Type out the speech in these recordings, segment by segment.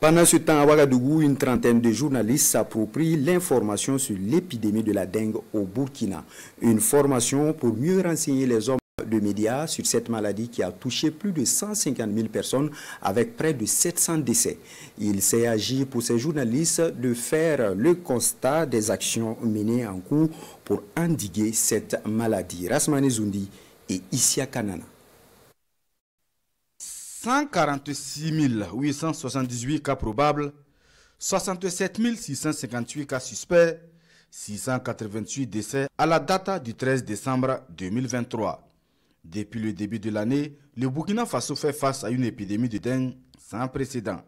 Pendant ce temps, à Ouagadougou, une trentaine de journalistes s'approprient l'information sur l'épidémie de la dengue au Burkina. Une formation pour mieux renseigner les hommes de médias sur cette maladie qui a touché plus de 150 000 personnes avec près de 700 décès. Il s'est agi pour ces journalistes de faire le constat des actions menées en cours pour endiguer cette maladie. Rasmane Zundi et Issia Kanana. 146 878 cas probables, 67 658 cas suspects, 688 décès à la date du 13 décembre 2023. Depuis le début de l'année, le Burkina Faso fait face à une épidémie de dengue sans précédent.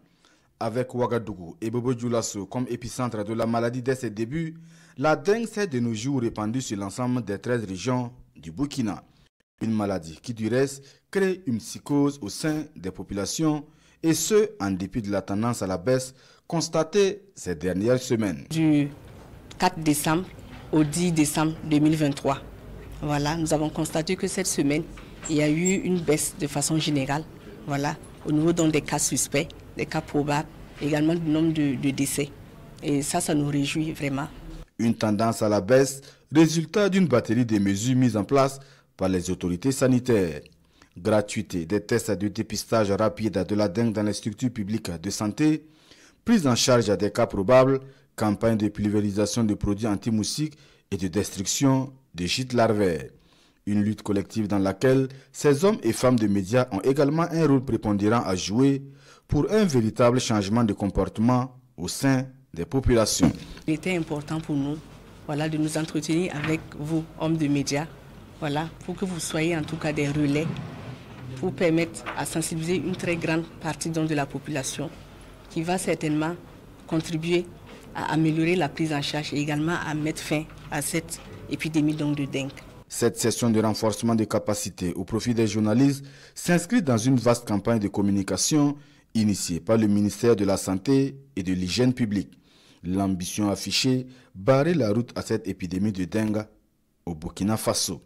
Avec Ouagadougou et Bobo Dioulasso comme épicentre de la maladie dès ses débuts, la dengue s'est de nos jours répandue sur l'ensemble des 13 régions du Burkina. Une maladie qui du reste crée une psychose au sein des populations et ce, en dépit de la tendance à la baisse constatée ces dernières semaines. Du 4 décembre au 10 décembre 2023, voilà, nous avons constaté que cette semaine, il y a eu une baisse de façon générale, voilà, au niveau des cas suspects, des cas probables, également du nombre de, de décès. Et ça, ça nous réjouit vraiment. Une tendance à la baisse, résultat d'une batterie de mesures mises en place par les autorités sanitaires. Gratuité des tests de dépistage rapide de la dengue dans les structures publiques de santé, prise en charge des cas probables, campagne de pulvérisation de produits anti-moustiques et de destruction des gîtes larvaires. Une lutte collective dans laquelle ces hommes et femmes de médias ont également un rôle prépondérant à jouer pour un véritable changement de comportement au sein des populations. Il était important pour nous voilà, de nous entretenir avec vous, hommes de médias, voilà, pour que vous soyez en tout cas des relais pour permettre à sensibiliser une très grande partie de la population qui va certainement contribuer à améliorer la prise en charge et également à mettre fin à cette épidémie donc de dengue. Cette session de renforcement des capacités au profit des journalistes s'inscrit dans une vaste campagne de communication initiée par le ministère de la Santé et de l'Hygiène publique. L'ambition affichée, barrer la route à cette épidémie de dengue au Burkina Faso.